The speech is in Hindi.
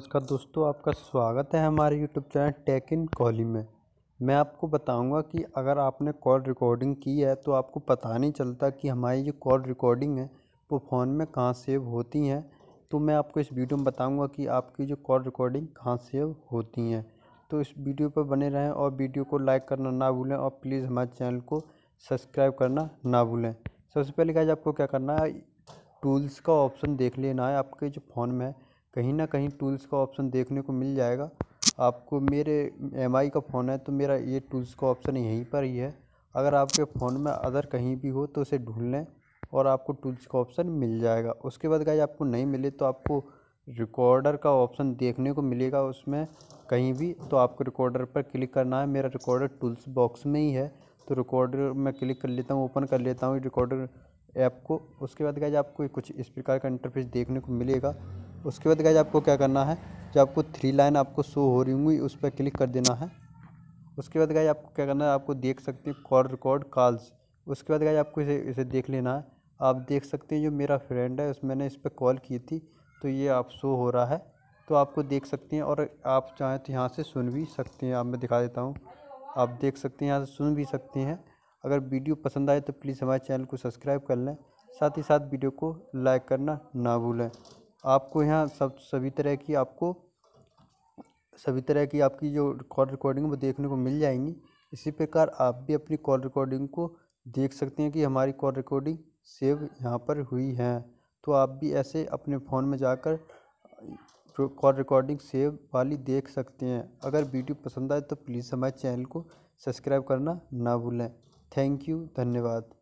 नमस्कार दोस्तों आपका स्वागत है हमारे यूट्यूब चैनल टेक इन कॉली में मैं आपको बताऊंगा कि अगर आपने कॉल रिकॉर्डिंग की है तो आपको पता नहीं चलता कि हमारी जो कॉल रिकॉर्डिंग है वो फ़ोन में कहाँ सेव होती हैं तो मैं आपको इस वीडियो में बताऊँगा कि आपकी जो कॉल रिकॉर्डिंग कहाँ सेव होती हैं तो इस वीडियो पर बने रहें और वीडियो को लाइक करना ना भूलें और प्लीज़ हमारे चैनल को सब्सक्राइब करना ना भूलें सबसे पहले आज आपको क्या करना है टूल्स का ऑप्शन देख लेना है आपके जो फ़ोन में है कहीं ना कहीं टूल्स का ऑप्शन देखने को मिल जाएगा आपको मेरे एम का फ़ोन है तो मेरा ये टूल्स का ऑप्शन यहीं पर ही है अगर आपके फ़ोन में अदर कहीं भी हो तो उसे ढूंढ लें और आपको टूल्स का ऑप्शन मिल जाएगा उसके बाद गाइज आपको नहीं मिले तो आपको रिकॉर्डर का ऑप्शन देखने को मिलेगा उसमें कहीं भी तो आपको रिकॉर्डर पर क्लिक करना है मेरा रिकॉर्डर टूल्स बॉक्स में ही है तो रिकॉर्डर मैं क्लिक कर लेता हूँ ओपन कर लेता हूँ रिकॉर्डर ऐप को उसके बाद गाइज आपको कुछ इस प्रकार का इंटरफेस देखने को मिलेगा उसके बाद गैज आपको क्या करना है जो आपको थ्री लाइन आपको शो हो रही होंगी उस पर क्लिक कर देना है उसके बाद गैज आपको क्या करना है आपको देख सकते हैं कॉल रिकॉर्ड कॉल्स उसके बाद गैज आपको इसे इसे देख लेना है आप देख सकते हैं जो मेरा फ्रेंड है उस मैंने इस पर कॉल की थी तो ये आप शो हो रहा है तो आपको देख सकते हैं और आप चाहें तो यहाँ से सुन भी सकते हैं आप मैं दिखा देता हूँ आप देख सकते हैं यहाँ से सुन भी सकते हैं अगर वीडियो पसंद आए तो प्लीज़ हमारे चैनल को सब्सक्राइब कर लें साथ ही साथ वीडियो को लाइक करना ना भूलें आपको यहाँ सब सभी तरह की आपको सभी तरह की आपकी जो कॉल रिकॉर्डिंग वो देखने को मिल जाएंगी इसी प्रकार आप भी अपनी कॉल रिकॉर्डिंग को देख सकते हैं कि हमारी कॉल रिकॉर्डिंग सेव यहाँ पर हुई है तो आप भी ऐसे अपने फ़ोन में जाकर कॉल रिकॉर्डिंग सेव वाली देख सकते हैं अगर वीडियो पसंद आए तो प्लीज़ हमारे चैनल को सब्सक्राइब करना ना भूलें थैंक यू धन्यवाद